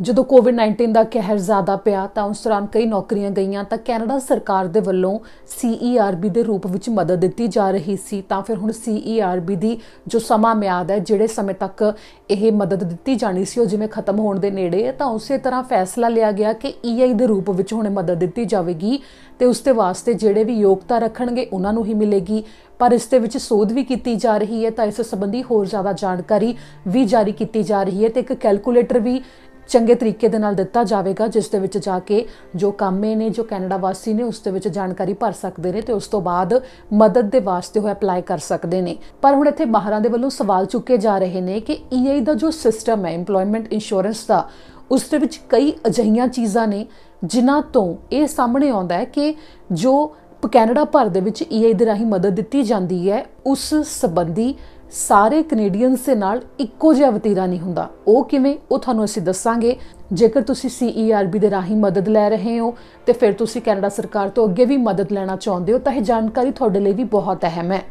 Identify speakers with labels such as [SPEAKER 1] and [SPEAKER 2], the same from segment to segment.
[SPEAKER 1] ਜਦੋਂ ਕੋਵਿਡ-19 ਦਾ ਕਹਿਰ ਜ਼ਿਆਦਾ ਪਿਆ ਤਾਂ ਉਸ ਦੌਰਾਨ ਕਈ ਨੌਕਰੀਆਂ ਗਈਆਂ ਤਾਂ ਕੈਨੇਡਾ ਸਰਕਾਰ ਦੇ ਵੱਲੋਂ CERB ਦੇ ਰੂਪ ਵਿੱਚ ਮਦਦ ਦਿੱਤੀ ਜਾ ਰਹੀ ਸੀ ਤਾਂ ਫਿਰ ਹੁਣ CERB ਦੀ ਜੋ ਸਮਾਂ ਮਿਆਦ ਹੈ ਜਿਹੜੇ ਸਮੇਂ ਤੱਕ ਇਹ ਮਦਦ ਦਿੱਤੀ ਜਾਣੀ ਸੀ ਉਹ ਜਿਵੇਂ ਖਤਮ ਹੋਣ ਦੇ ਨੇੜੇ ਹੈ ਤਾਂ ਉਸੇ ਤਰ੍ਹਾਂ ਫੈਸਲਾ ਲਿਆ ਗਿਆ ਕਿ EI ਦੇ ਰੂਪ ਵਿੱਚ ਹੁਣ ਮਦਦ ਦਿੱਤੀ ਜਾਵੇਗੀ ਤੇ ਉਸ ਦੇ ਵਾਸਤੇ ਜਿਹੜੇ ਵੀ ਯੋਗਤਾ ਰੱਖਣਗੇ ਉਹਨਾਂ ਨੂੰ ਹੀ ਮਿਲੇਗੀ ਪਰ ਇਸ ਦੇ ਵਿੱਚ ਸੋਧ ਵੀ ਕੀਤੀ ਜਾ ਰਹੀ ਹੈ ਤਾਂ ਇਸ ਸੰਬੰਧੀ ਹੋਰ ਜ਼ਿਆਦਾ ਜਾਣਕਾਰੀ ਵੀ ਜਾਰੀ ਕੀਤੀ ਜਾ ਰਹੀ ਹੈ ਤੇ ਇੱਕ ਕੈਲਕੂਲੇਟਰ ਵੀ ਚੰਗੇ ਤਰੀਕੇ ਦੇ ਨਾਲ ਦਿੱਤਾ ਜਾਵੇਗਾ ਜਿਸ ਦੇ ਵਿੱਚ ਜਾ ਕੇ ਜੋ ਕਾਮੇ ਨੇ ਜੋ ਕੈਨੇਡਾ ਵਾਸੀ ਨੇ ਉਸ ਦੇ ਵਿੱਚ ਜਾਣਕਾਰੀ ਭਰ ਸਕਦੇ ਨੇ ਤੇ ਉਸ ਤੋਂ ਬਾਅਦ ਮਦਦ ਦੇ ਵਾਸਤੇ ਉਹ ਅਪਲਾਈ ਕਰ ਸਕਦੇ ਨੇ ਪਰ ਹੁਣ ਇੱਥੇ ਬਾਹਰਾਂ ਦੇ ਵੱਲੋਂ ਸਵਾਲ ਚੁੱਕੇ ਜਾ ਰਹੇ ਨੇ ਕਿ ਈਆਈ e ਦਾ ਜੋ ਸਿਸਟਮ ਹੈ এমਪਲੋਇਮੈਂਟ ਇੰਸ਼ੋਰੈਂਸ ਦਾ ਉਸ ਦੇ ਵਿੱਚ ਕਈ ਅਜਹੀਆਂ ਚੀਜ਼ਾਂ ਨੇ ਜਿਨ੍ਹਾਂ ਤੋਂ ਇਹ ਸਾਹਮਣੇ ਆਉਂਦਾ ਹੈ ਕਿ ਜੋ ਕੈਨੇਡਾ ਭਰ ਦੇ ਵਿੱਚ ਈਆਈ e ਦੇ ਰਾਹੀਂ ਮਦਦ ਦਿੱਤੀ ਜਾਂਦੀ ਹੈ ਉਸ ਸੰਬੰਧੀ ਸਾਰੇ ਕੈਨੇਡੀਅਨਸ ਦੇ ਨਾਲ ਇੱਕੋ ਜਿਹਾ ਵਤੀਰਾ ਨਹੀਂ ਹੁੰਦਾ ਉਹ ਕਿਵੇਂ ਉਹ ਤੁਹਾਨੂੰ ਅਸੀਂ ਦੱਸਾਂਗੇ ਜੇਕਰ ਤੁਸੀਂ ਸੀਈਆਰਬੀ e ਦੇ ਰਾਹੀਂ ਮਦਦ ਲੈ ਰਹੇ ਹੋ ਤੇ ਫਿਰ ਤੁਸੀਂ ਕੈਨੇਡਾ ਸਰਕਾਰ ਤੋਂ ਅੱਗੇ ਵੀ ਮਦਦ ਲੈਣਾ ਚਾਹੁੰਦੇ ਹੋ ਤਾਂ ਇਹ ਜਾਣਕਾਰੀ ਤੁਹਾਡੇ ਲਈ ਵੀ ਬਹੁਤ ਅਹਿਮ ਹੈ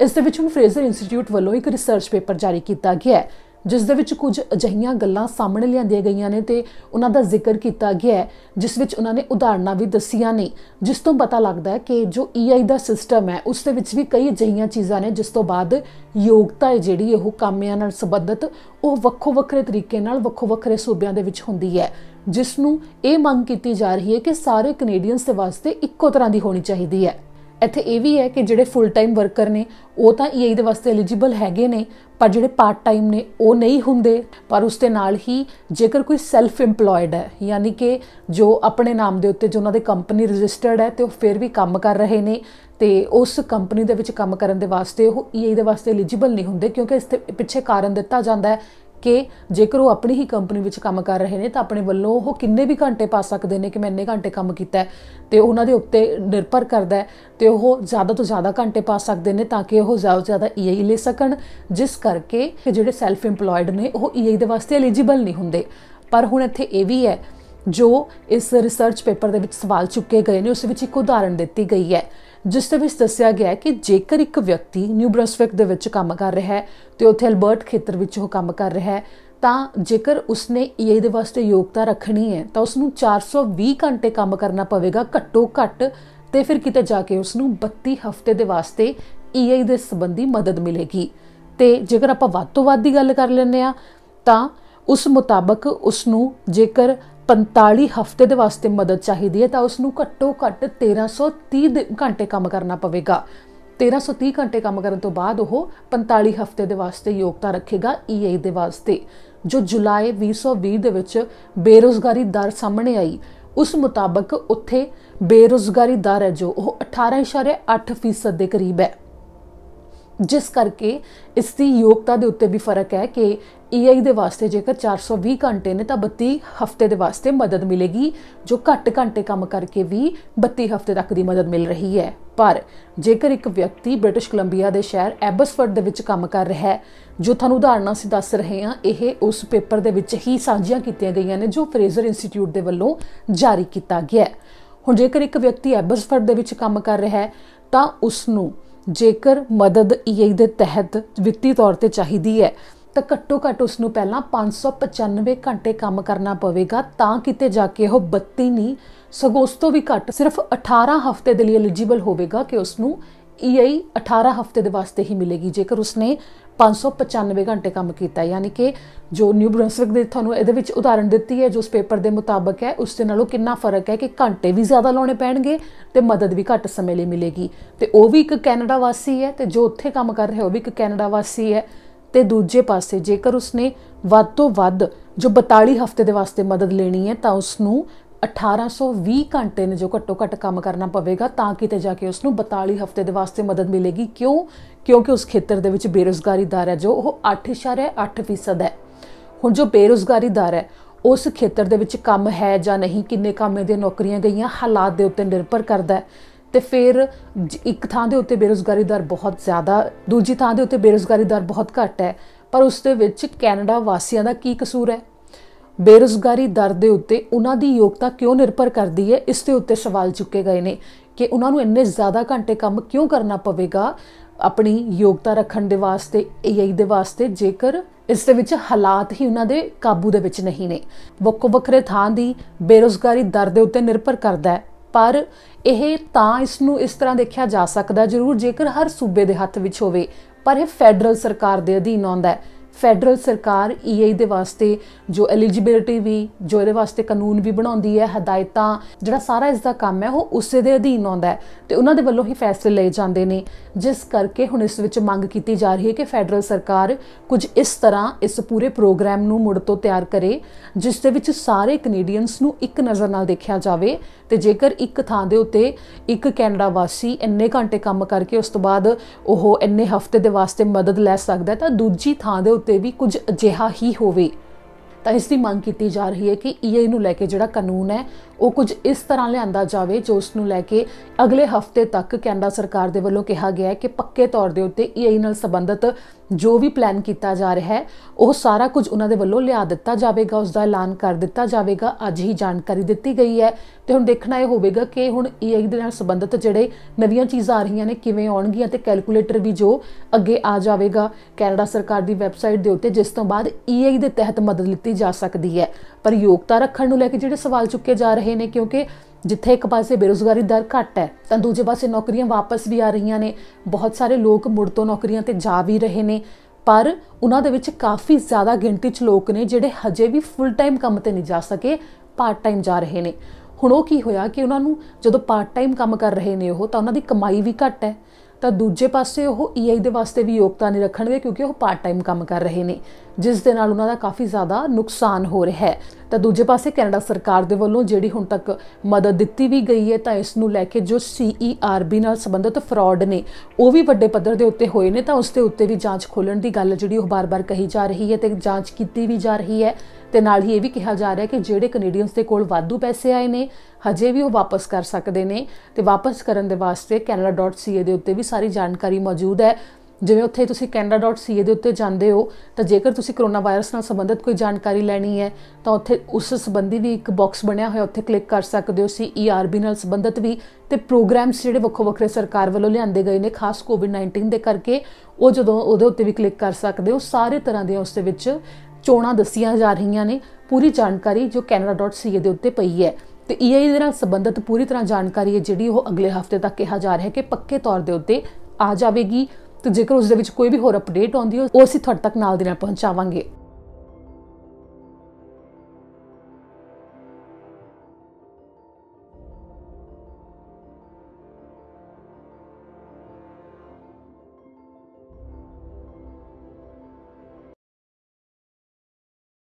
[SPEAKER 1] ਇਸ ਦੇ ਵਿੱਚ ਹੁਣ ਫਰੇਜ਼ਰ ਇੰਸਟੀਚਿਊਟ ਵੱਲੋਂ ਇੱਕ ਰਿਸਰਚ ਪੇਪਰ ਜਾਰੀ ਕੀਤਾ ਗਿਆ ਹੈ ਜਿਸ ਦੇ ਵਿੱਚ ਕੁਝ ਅਜਹੀਆਂ ਗੱਲਾਂ ਸਾਹਮਣੇ ਲਿਆਂਦੀਆਂ ਗਈਆਂ ਨੇ ਤੇ ਉਹਨਾਂ ਦਾ ਜ਼ਿਕਰ ਕੀਤਾ ਗਿਆ ਹੈ ਜਿਸ ਵਿੱਚ ਉਹਨਾਂ ਨੇ ਉਦਾਹਰਨਾਂ ਵੀ ਦੱਸੀਆਂ ਨੇ ਜਿਸ ਤੋਂ ਪਤਾ ਲੱਗਦਾ ਹੈ ਕਿ ਜੋ ਈਆਈ e ਦਾ ਸਿਸਟਮ ਹੈ ਉਸ ਦੇ ਵਿੱਚ ਵੀ ਕਈ ਅਜਹੀਆਂ ਚੀਜ਼ਾਂ ਨੇ ਜਿਸ ਤੋਂ ਬਾਅਦ ਯੋਗਤਾ ਹੈ ਜਿਹੜੀ ਉਹ ਕਾਮਿਆਂ ਨਾਲ ਸੰਬੰਧਿਤ ਉਹ ਵੱਖੋ ਵੱਖਰੇ ਤਰੀਕੇ ਨਾਲ ਵੱਖੋ ਵੱਖਰੇ ਸੂਬਿਆਂ ਦੇ ਵਿੱਚ ਹੁੰਦੀ ਹੈ ਜਿਸ ਨੂੰ ਇਹ ਮੰਗ ਕੀਤੀ ਜਾ ਰਹੀ ਹੈ ਕਿ ਸਾਰੇ ਕੈਨੇਡੀਅਨਸ ਦੇ ਵਾਸਤੇ ਇੱਕੋ ਤਰ੍ਹਾਂ ਦੀ ਹੋਣੀ ਚਾਹੀਦੀ ਹੈ ਇੱਥੇ ਇਹ ਵੀ ਹੈ ਕਿ ਜਿਹੜੇ ਫੁੱਲ ਟਾਈਮ ਵਰਕਰ ਨੇ ਉਹ ਤਾਂ ਈਆਈ e ਦੇ ਵਾਸਤੇ ਐਲੀਜੀਬਲ ਹੈਗੇ ਨੇ ਪਰ ਜਿਹੜੇ ਪਾਰਟ ਟਾਈਮ ਨੇ ਉਹ ਨਹੀਂ ਹੁੰਦੇ ਪਰ ਉਸ ਦੇ ਨਾਲ ਹੀ ਜੇਕਰ ਕੋਈ ਸੈਲਫ ਏਮਪਲੋਇਡ ਹੈ ਯਾਨੀ ਕਿ ਜੋ ਆਪਣੇ ਨਾਮ ਦੇ ਉੱਤੇ ਜੋ ਉਹਨਾਂ ਦੇ ਕੰਪਨੀ ਰਜਿਸਟਰਡ ਹੈ ਤੇ ਉਹ ਫਿਰ ਵੀ ਕੰਮ ਕਰ ਰਹੇ ਨੇ ਤੇ ਉਸ ਕੰਪਨੀ ਦੇ ਵਿੱਚ ਕੰਮ ਕਰਨ ਦੇ ਵਾਸਤੇ ਉਹ ਈਆਈ e ਦੇ ਵਾਸਤੇ ਐਲੀਜੀਬਲ ਨਹੀਂ ਹੁੰਦੇ ਕਿਉਂਕਿ ਇਸ ਤੇ ਪਿੱਛੇ ਕਾਰਨ ਦਿੱਤਾ ਜਾਂਦਾ ਹੈ ਕਿ ਜੇਕਰ ਉਹ ਆਪਣੀ ਹੀ ਕੰਪਨੀ ਵਿੱਚ ਕੰਮ ਕਰ ਰਹੇ ਨੇ ਤਾਂ ਆਪਣੇ ਵੱਲੋਂ ਉਹ ਕਿੰਨੇ ਵੀ ਘੰਟੇ ਪਾ ਸਕਦੇ ਨੇ ਕਿ ਮੈਂ ਇੰਨੇ ਘੰਟੇ ਕੰਮ ਕੀਤਾ ਤੇ ਉਹਨਾਂ ਦੇ ਉੱਤੇ ਨਿਰਭਰ ਕਰਦਾ ਹੈ ਤੇ ਉਹ ਜ਼ਿਆਦਾ ਤੋਂ ਜ਼ਿਆਦਾ ਘੰਟੇ ਪਾ ਸਕਦੇ ਨੇ ਤਾਂ ਕਿ ਉਹ ਜ਼ਿਆਦਾ ਜ਼ਿਆਦਾ ਈਆਈ e ਲੈ ਸਕਣ ਜਿਸ ਕਰਕੇ ਕਿ ਜਿਹੜੇ ਸੈਲਫ ਏਮਪਲੋਇਡ ਨੇ ਉਹ ਈਆਈ e ਦੇ ਵਾਸਤੇ ਐਲੀਜੀਬਲ ਨਹੀਂ ਹੁੰਦੇ ਪਰ ਹੁਣ ਇੱਥੇ ਇਹ ਵੀ ਹੈ ਜੋ ਇਸ ਰਿਸਰਚ ਪੇਪਰ ਦੇ ਵਿੱਚ ਸਵਾਲ ਚੁੱਕੇ ਗਏ ਨੇ ਉਸ ਵਿੱਚ ਇੱਕ ਉਦਾਹਰਣ ਦਿੱਤੀ ਗਈ ਹੈ ਜਿਸ ਦੇ ਵਿੱਚ ਦੱਸਿਆ ਗਿਆ ਹੈ ਕਿ ਜੇਕਰ ਇੱਕ ਵਿਅਕਤੀ ਨਿਊ ਬ੍ਰਸਵਿਕ ਦੇ ਵਿੱਚ ਕੰਮ ਕਰ ਰਿਹਾ ਹੈ ਤੇ ਉੱਥੇ ਅਲਬਰਟ ਖੇਤਰ ਵਿੱਚ ਉਹ ਕੰਮ ਕਰ ਰਿਹਾ ਹੈ ਤਾਂ ਜੇਕਰ ਉਸਨੇ ਈਏ ਦੇ ਵਾਸਤੇ ਯੋਗਤਾ ਰੱਖਣੀ ਹੈ ਤਾਂ ਉਸ ਨੂੰ 420 ਘੰਟੇ ਕੰਮ ਕਰਨਾ ਪਵੇਗਾ ਘੱਟੋ ਘੱਟ ਤੇ ਫਿਰ ਕਿਤੇ ਜਾ ਕੇ ਉਸ ਨੂੰ 32 ਹਫ਼ਤੇ ਦੇ ਵਾਸਤੇ ਈਏ ਦੇ ਸੰਬੰਧੀ ਮਦਦ ਮਿਲੇਗੀ ਤੇ ਜੇਕਰ ਆਪਾਂ ਵੱਧ ਤੋਂ ਵੱਧ ਦੀ ਗੱਲ ਕਰ ਲੈਂਦੇ ਆ ਤਾਂ ਉਸ ਮੁਤਾਬਕ ਉਸ ਨੂੰ ਜੇਕਰ 45 ਹਫ਼ਤੇ ਦੇ ਵਾਸਤੇ ਮਦਦ ਚਾਹੀਦੀ ਹੈ ਤਾਂ ਉਸ ਨੂੰ ਘੱਟੋ ਘੱਟ 1330 ਘੰਟੇ ਕੰਮ ਕਰਨਾ ਪਵੇਗਾ 1330 ਘੰਟੇ ਕੰਮ ਕਰਨ ਤੋਂ ਬਾਅਦ ਉਹ 45 ਹਫ਼ਤੇ ਦੇ ਵਾਸਤੇ ਯੋਗਤਾ ਰੱਖੇਗਾ ਈਏ e ਦੇ ਵਾਸਤੇ ਜੋ ਜੁਲਾਈ 2020 ਦੇ ਵਿੱਚ ਬੇਰੋਜ਼ਗਾਰੀ ਦਰ ਸਾਹਮਣੇ ਆਈ ਉਸ ਮੁਤਾਬਕ ਉੱਥੇ ਬੇਰੋਜ਼ਗਾਰੀ ਦਰ ਹੈ ਜੋ ਉਹ 18.8% ਦੇ ਕਰੀਬ ਹੈ ਜਿਸ ਕਰਕੇ ਇਸ ਦੀ ਯੋਗਤਾ ਦੇ ਉੱਤੇ ਵੀ ਫਰਕ ਹੈ ਕਿ ਏਆਈ ਦੇ ਵਾਸਤੇ ਜੇਕਰ 420 ਘੰਟੇ ਨੇ ਤਾਂ 32 ਹਫ਼ਤੇ ਦੇ ਵਾਸਤੇ ਮਦਦ ਮਿਲੇਗੀ ਜੋ ਘੱਟ ਘੰਟੇ ਕੰਮ ਕਰਕੇ ਵੀ 32 ਹਫ਼ਤੇ ਤੱਕ ਦੀ ਮਦਦ ਮਿਲ ਰਹੀ ਹੈ ਪਰ ਜੇਕਰ ਇੱਕ ਵਿਅਕਤੀ ਬ੍ਰਿਟਿਸ਼ ਕੋਲੰਬੀਆ ਦੇ ਸ਼ਹਿਰ ਐਬਸਫੋਰਡ ਦੇ ਵਿੱਚ ਕੰਮ ਕਰ ਰਿਹਾ ਹੈ ਜੋ ਤੁਹਾਨੂੰ ਉਦਾਹਰਨਾਂ ਸੀ ਦੱਸ ਰਹੇ ਹਾਂ ਇਹ ਉਸ ਪੇਪਰ ਦੇ ਵਿੱਚ ਹੀ ਸਾਂਝੀਆਂ ਕੀਤੀਆਂ ਗਈਆਂ ਨੇ ਜੋ ਫਰੇਜ਼ਰ ਇੰਸਟੀਚਿਊਟ ਦੇ ਵੱਲੋਂ ਜਾਰੀ ਕੀਤਾ ਗਿਆ ਹੈ ਹੁਣ ਜੇਕਰ ਇੱਕ ਵਿਅਕਤੀ ਐਬਸਫੋਰਡ ਦੇ ਵਿੱਚ ਕੰਮ ਕਰ ਰਿਹਾ ਹੈ ਤਾਂ ਉਸ ਨੂੰ ਜੇਕਰ ਮਦਦ ਈਆਈ e ਦੇ ਤਹਿਤ ਵਿੱਤੀ ਤੌਰ ਤੇ ਚਾਹੀਦੀ ਹੈ ਤਾਂ ਘੱਟੋ ਘੱਟ ਉਸ ਨੂੰ ਪਹਿਲਾਂ 595 ਘੰਟੇ ਕੰਮ ਕਰਨਾ ਪਵੇਗਾ ਤਾਂ ਕਿਤੇ ਜਾ ਕੇ ਉਹ 32 ਨਹੀਂ ਸਗੋਂ ਉਸ ਤੋਂ ਵੀ ਘੱਟ ਸਿਰਫ 18 ਹਫ਼ਤੇ ਦੇ ਲਈ ਐਲੀਜੀਬਲ ਹੋਵੇਗਾ ਕਿ ਉਸ ਨੂੰ ਈਆਈ 18 ਹਫ਼ਤੇ ਦੇ ਵਾਸਤੇ ਹੀ ਮਿਲੇਗੀ ਜੇਕਰ ਉਸਨੇ 595 ਘੰਟੇ ਕੰਮ ਕੀਤਾ ਯਾਨੀ ਕਿ ਜੋ ਨਿਊ ਬ੍ਰੰਸਵਿਕ ਦੇ ਤੁਹਾਨੂੰ ਇਹਦੇ ਵਿੱਚ ਉਦਾਹਰਣ ਦਿੱਤੀ ਹੈ ਜੋ ਉਸ ਪੇਪਰ ਦੇ ਮੁਤਾਬਕ ਹੈ ਉਸ ਦੇ ਨਾਲੋਂ ਕਿੰਨਾ ਫਰਕ ਹੈ ਕਿ ਘੰਟੇ ਵੀ ਜ਼ਿਆਦਾ ਲਾਉਣੇ ਪੈਣਗੇ ਤੇ ਮਦਦ ਵੀ ਘੱਟ ਸਮੇਂ ਲਈ ਮਿਲੇਗੀ ਤੇ ਉਹ ਵੀ ਇੱਕ ਕੈਨੇਡਾ ਵਾਸੀ ਹੈ ਤੇ ਜੋ ਉੱਥੇ ਕੰਮ ਕਰ ਰਿਹਾ ਉਹ ਵੀ ਇੱਕ ਕੈਨੇਡਾ ਵਾਸੀ ਹੈ ਤੇ ਦੂਜੇ ਪਾਸੇ ਜੇਕਰ ਉਸਨੇ ਵੱਧ ਤੋਂ ਵੱਧ ਜੋ 42 ਹਫ਼ਤੇ ਦੇ ਵਾਸਤੇ ਮਦਦ ਲੈਣੀ ਹੈ ਤਾਂ ਉਸ ਨੂੰ 1820 ਘੰਟੇ ਨੇ ਜੋ ਘੱਟੋ ਘੱਟ ਕੰਮ ਕਰਨਾ ਪਵੇਗਾ ਤਾਂ ਕਿਤੇ ਜਾ ਕੇ ਉਸ ਨੂੰ 42 ਹਫ਼ਤੇ ਦੇ ਵਾਸਤੇ ਮਦਦ ਮਿਲੇਗੀ ਕਿਉਂ ਕਿਉਂਕਿ ਉਸ ਖੇਤਰ ਦੇ ਵਿੱਚ ਬੇਰੋਜ਼ਗਾਰੀ ਦਰ ਹੈ ਜੋ ਉਹ 8.8% ਹੈ ਹੁਣ ਜੋ ਬੇਰੋਜ਼ਗਾਰੀ ਦਰ ਹੈ ਉਸ ਖੇਤਰ ਦੇ ਵਿੱਚ ਕੰਮ ਹੈ ਜਾਂ ਨਹੀਂ ਕਿੰਨੇ ਕੰਮ ਦੇ ਨੌਕਰੀਆਂ ਗਈਆਂ ਹਾਲਾਤ ਦੇ ਉੱਤੇ ਨਿਰਭਰ ਕਰਦਾ ਹੈ ਤੇ ਫਿਰ ਇੱਕ ਥਾਂ ਦੇ ਉੱਤੇ ਬੇਰੋਜ਼ਗਾਰੀ ਦਰ ਬਹੁਤ ਜ਼ਿਆਦਾ ਦੂਜੀ ਥਾਂ ਦੇ ਉੱਤੇ ਬੇਰੋਜ਼ਗਾਰੀ ਦਰ ਬਹੁਤ ਘੱਟ ਹੈ ਪਰ ਉਸ ਦੇ ਵਿੱਚ ਕੈਨੇਡਾ ਵਾਸੀਆਂ ਦਾ ਕੀ ਕਸੂਰ ਹੈ ਬੇਰੋਜ਼ਗਾਰੀ ਦਰ ਦੇ ਉੱਤੇ ਉਹਨਾਂ ਦੀ ਯੋਗਤਾ ਕਿਉਂ ਨਿਰਭਰ ਕਰਦੀ ਹੈ ਇਸ ਦੇ ਉੱਤੇ ਸਵਾਲ ਚੁੱਕੇ ਗਏ ਨੇ ਕਿ ਉਹਨਾਂ ਨੂੰ ਇੰਨੇ ਜ਼ਿਆਦਾ ਘੰਟੇ ਕੰਮ ਕਿਉਂ ਕਰਨਾ ਪਵੇਗਾ ਆਪਣੀ ਯੋਗਤਾ ਰੱਖਣ ਦੇ ਵਾਸਤੇ ਏਆਈ ਦੇ ਵਾਸਤੇ ਜੇਕਰ ਇਸ ਦੇ ਵਿੱਚ ਹਾਲਾਤ ਹੀ ਉਹਨਾਂ ਦੇ ਕਾਬੂ ਦੇ ਵਿੱਚ ਨਹੀਂ ਨੇ ਵੱਖੋ ਵੱਖਰੇ ਥਾਂ ਦੀ ਬੇਰੋਜ਼ਗਾਰੀ ਦਰ ਦੇ ਉੱਤੇ ਨਿਰਭਰ ਕਰਦਾ ਹੈ ਪਰ ਇਹ ਤਾਂ ਇਸ ਨੂੰ ਇਸ ਤਰ੍ਹਾਂ ਦੇਖਿਆ ਜਾ ਸਕਦਾ ਜ਼ਰੂਰ ਜੇਕਰ ਹਰ ਸੂਬੇ ਦੇ ਹੱਥ ਵਿੱਚ ਹੋਵੇ ਪਰ ਇਹ ਫੈਡਰਲ ਸਰਕਾਰ ਦੇ ਅਧੀਨ ਆਉਂਦਾ ਹੈ ਫੈਡਰਲ ਸਰਕਾਰ ਈਏ e ਦੇ ਵਾਸਤੇ ਜੋ ਐਲੀਜੀਬਿਲਟੀ ਵੀ ਜੋ ਇਹਦੇ ਵਾਸਤੇ ਕਾਨੂੰਨ ਵੀ ਬਣਾਉਂਦੀ ਹੈ ਹਦਾਇਤਾਂ ਜਿਹੜਾ ਸਾਰਾ ਇਸ ਦਾ ਕੰਮ ਹੈ ਉਹ ਉਸੇ ਦੇ ਅਧੀਨ ਆਉਂਦਾ ਹੈ ਤੇ ਉਹਨਾਂ ਦੇ ਵੱਲੋਂ ਹੀ ਫੈਸਲੇ ਲਏ ਜਾਂਦੇ ਨੇ ਜਿਸ ਕਰਕੇ ਹੁਣ ਇਸ ਵਿੱਚ ਮੰਗ ਕੀਤੀ ਜਾ ਰਹੀ ਹੈ ਕਿ ਫੈਡਰਲ ਸਰਕਾਰ ਕੁਝ ਇਸ ਤਰ੍ਹਾਂ ਇਸ ਪੂਰੇ ਪ੍ਰੋਗਰਾਮ ਨੂੰ ਮੁੜ ਤੋਂ ਤਿਆਰ ਕਰੇ ਜਿਸ ਦੇ ਵਿੱਚ ਸਾਰੇ ਕੈਨੇਡੀਅਨਸ ਨੂੰ ਇੱਕ ਨਜ਼ਰ ਨਾਲ ਦੇਖਿਆ ਜਾਵੇ ਤੇ ਜੇਕਰ ਇੱਕ ਥਾਂ ਦੇ ਉੱਤੇ ਇੱਕ ਕੈਨੇਡਾ ਵਾਸੀ ਇੰਨੇ ਘੰਟੇ ਕੰਮ ਕਰਕੇ ਉਸ ਤੋਂ ਬਾਅਦ ਉਹ ਇੰਨੇ ਹਫ਼ਤੇ ਦੇ ਵਾਸਤੇ ਮਦਦ ਲੈ ਸਕਦਾ ਤਾਂ ਦੂਜੀ ਥਾਂ ਦੇ ਉੱਤੇ ਵੀ ਕੁਝ ਅਜਿਹਾ ਹੀ ਹੋਵੇ ਤਾਂ ਇਸ ਦੀ ਮੰਗ ਕੀਤੀ ਜਾ ਰਹੀ ਹੈ ਕਿ ਈਏ ਨੂੰ ਲੈ ਕੇ ਜਿਹੜਾ ਕਾਨੂੰਨ ਹੈ ਉਹ ਕੁਝ ਇਸ ਤਰ੍ਹਾਂ ਲਿਆਂਦਾ ਜਾਵੇ ਜੋ ਉਸ ਨੂੰ ਲੈ ਕੇ ਅਗਲੇ ਹਫਤੇ ਤੱਕ ਕੈਨੇਡਾ ਸਰਕਾਰ ਦੇ ਵੱਲੋਂ ਕਿਹਾ ਗਿਆ ਹੈ ਕਿ ਪੱਕੇ ਤੌਰ ਦੇ ਉੱਤੇ ਈਆਈ ਨਾਲ ਸੰਬੰਧਿਤ ਜੋ ਵੀ ਪਲਾਨ ਕੀਤਾ ਜਾ ਰਿਹਾ ਹੈ ਉਹ ਸਾਰਾ ਕੁਝ ਉਹਨਾਂ ਦੇ ਵੱਲੋਂ ਲਿਆ ਦਿੱਤਾ ਜਾਵੇਗਾ ਉਸ ਦਾ ਐਲਾਨ ਕਰ ਦਿੱਤਾ ਜਾਵੇਗਾ ਅੱਜ ਹੀ ਜਾਣਕਾਰੀ ਦਿੱਤੀ ਗਈ ਹੈ ਤੇ ਹੁਣ ਦੇਖਣਾ ਇਹ ਹੋਵੇਗਾ ਕਿ ਹੁਣ ਈਆਈ ਦੇ ਨਾਲ ਸੰਬੰਧਿਤ ਜਿਹੜੇ ਨਵੀਆਂ ਚੀਜ਼ਾਂ ਆ ਰਹੀਆਂ ਨੇ ਕਿਵੇਂ ਆਉਣਗੀਆਂ ਤੇ ਕੈਲਕੂਲੇਟਰ ਵੀ ਜੋ ਅੱਗੇ ਆ ਜਾਵੇਗਾ ਕੈਨੇਡਾ ਸਰਕਾਰ ਦੀ ਵੈਬਸਾਈਟ ਦੇ ਉੱਤੇ ਜਿਸ ਤੋਂ ਬਾਅਦ ਈਆਈ ਦੇ ਤਹਿਤ ਮਦਦ ਲਿੱਤੀ ਜਾ ਸਕਦੀ ਹੈ ਪਰ ਯੋਗਤਾ ਰੱਖਣ ਨੂੰ ਲੈ ਕੇ ਜਿਹੜੇ ਸਵਾਲ ਚੁੱਕੇ ਜਾ ਰਹੇ ਰਹੇ ਨੇ ਕਿਉਂਕਿ ਜਿੱਥੇ ਇੱਕ ਪਾਸੇ ਬੇਰੋਜ਼ਗਾਰੀ ਦਰ ਘਟ ਹੈ ਤਾਂ ਦੂਜੇ ਪਾਸੇ ਨੌਕਰੀਆਂ ਵਾਪਸ ਵੀ ਆ ਰਹੀਆਂ ਨੇ ਬਹੁਤ ਸਾਰੇ ਲੋਕ ਮੁੜ ਤੋਂ ਨੌਕਰੀਆਂ ਤੇ ਜਾ ਵੀ ਰਹੇ ਨੇ ਪਰ ਉਹਨਾਂ ਦੇ ਵਿੱਚ ਕਾਫੀ ਜ਼ਿਆਦਾ ਗਿਣਤੀ 'ਚ ਲੋਕ ਨੇ ਜਿਹੜੇ ਹਜੇ ਵੀ ਫੁੱਲ ਟਾਈਮ ਕੰਮ ਤੇ ਨਹੀਂ ਜਾ ਸਕੇ ਪਾਰਟ ਟਾਈਮ ਜਾ ਰਹੇ ਨੇ ਹੁਣ ਉਹ ਕੀ ਹੋਇਆ ਕਿ ਉਹਨਾਂ ਨੂੰ ਜਦੋਂ ਪਾਰਟ ਟਾਈਮ ਕੰਮ ਕਰ ਰਹੇ ਨੇ ਉਹ ਤਾਂ ਉਹਨਾਂ ਦੀ ਕਮਾਈ ਵੀ ਘਟ ਹੈ ਤਾਂ ਦੂਜੇ ਪਾਸੇ ਉਹ ਈਆਈ e ਦੇ ਵਾਸਤੇ ਵੀ ਯੋਗਤਾ ਨਹੀਂ ਰੱਖਣਗੇ ਕਿਉਂਕਿ ਉਹ ਪਾਰਟ ਟਾਈਮ ਕੰਮ ਕਰ ਰਹੇ ਨੇ ਜਿਸ ਦੇ ਨਾਲ ਉਹਨਾਂ ਦਾ ਕਾਫੀ ਜ਼ਿਆਦਾ ਨੁਕਸਾਨ ਹੋ ਰਿਹਾ ਹੈ ਤਾਂ ਦੂਜੇ ਪਾਸੇ ਕੈਨੇਡਾ ਸਰਕਾਰ ਦੇ ਵੱਲੋਂ ਜਿਹੜੀ ਹੁਣ ਤੱਕ ਮਦਦ ਦਿੱਤੀ ਵੀ ਗਈ ਹੈ ਤਾਂ ਇਸ ਨੂੰ ਲੈ ਕੇ ਜੋ ਸੀਈਆਰਬੀ e ਨਾਲ ਸੰਬੰਧਿਤ ਫਰਾਡ ਨੇ ਉਹ ਵੀ ਵੱਡੇ ਪੱਧਰ ਦੇ ਉੱਤੇ ਹੋਏ ਨੇ ਤਾਂ ਉਸ ਦੇ ਉੱਤੇ ਵੀ ਜਾਂਚ ਖੋਲਣ ਦੀ ਗੱਲ ਜਿਹੜੀ ਉਹ ਬਾਰ-ਬਾਰ ਕਹੀ ਜਾ ਰਹੀ ਹੈ ਤੇ ਜਾਂਚ ਕੀਤੀ ਵੀ ਜਾ ਰਹੀ ਹੈ ਤੇ ਨਾਲ ਹੀ ਇਹ ਵੀ ਕਿਹਾ ਜਾ ਰਿਹਾ ਹੈ ਕਿ ਜਿਹੜੇ ਕੈਨੇਡੀਅਨਸ ਦੇ ਕੋਲ ਵਾਧੂ ਪੈਸੇ ਆਏ ਨੇ ਹਜੇ ਵੀ ਉਹ ਵਾਪਸ ਕਰ ਸਕਦੇ ਨੇ ਤੇ ਵਾਪਸ ਕਰਨ ਦੇ ਵਾਸਤੇ canada.ca ਦੇ ਉੱਤੇ ਵੀ ਸਾਰੀ ਜਾਣਕਾਰੀ ਮੌਜੂਦ ਹੈ ਜਿਵੇਂ ਉੱਥੇ ਤੁਸੀਂ canada.ca ਦੇ ਉੱਤੇ ਜਾਂਦੇ ਹੋ ਤਾਂ ਜੇਕਰ ਤੁਸੀਂ ਕਰੋਨਾ ਵਾਇਰਸ ਨਾਲ ਸੰਬੰਧਿਤ ਕੋਈ ਜਾਣਕਾਰੀ ਲੈਣੀ ਹੈ ਤਾਂ ਉੱਥੇ ਉਸ ਸੰਬੰਧੀ ਵੀ ਇੱਕ ਬਾਕਸ ਬਣਿਆ ਹੋਇਆ ਉੱਥੇ ਕਲਿੱਕ ਕਰ ਸਕਦੇ ਹੋ ਸੀ ERB ਨਾਲ ਸੰਬੰਧਿਤ ਵੀ ਤੇ ਪ੍ਰੋਗਰਾਮਸ ਜਿਹੜੇ ਵੱਖੋ ਵੱਖਰੇ ਸਰਕਾਰ ਵੱਲੋਂ ਲਿਆਂਦੇ ਗਏ ਨੇ ਖਾਸ ਕੋਵਿਡ-19 ਦੇ ਕਰਕੇ ਉਹ ਜਦੋਂ ਉਹਦੇ ਉੱਤੇ ਵੀ ਕਲਿੱਕ ਕਰ ਸਕਦੇ ਹੋ ਸਾਰੇ ਤਰ੍ਹਾਂ ਦੇ ਉਸ ਦੇ ਵਿੱਚ ਚੋਣਾਂ ਦੱਸੀਆਂ ਜਾ ਰਹੀਆਂ ਨੇ ਪੂਰੀ ਜਾਣਕਾਰੀ ਜੋ canada.ca ਦੇ ਉੱਤੇ ਪਈ ਹੈ ਤੇ ਈਆਈ ਦੇ ਨਾਲ ਸੰਬੰਧਿਤ ਪੂਰੀ ਤਰ੍ਹਾਂ ਜਾਣਕਾਰੀ ਹੈ ਜਿਹੜੀ ਉਹ ਅਗਲੇ ਹਫਤੇ ਤੱਕ ਕਿਹਾ ਜਾ ਰਿਹਾ ਹੈ ਕਿ ਪੱਕੇ ਤੌਰ ਦੇ ਉੱਤੇ ਆ ਜਾਵੇਗੀ ਤੇ ਜੇਕਰ ਉਸ ਦੇ ਵਿੱਚ ਕੋਈ ਵੀ ਹੋਰ ਅਪਡੇਟ ਆਉਂਦੀ ਹੋ ਉਹ ਅਸੀਂ ਤੁਹਾਡੇ ਤੱਕ ਨਾਲ ਦੀ ਨਾਲ ਪਹੁੰਚਾਵਾਂਗੇ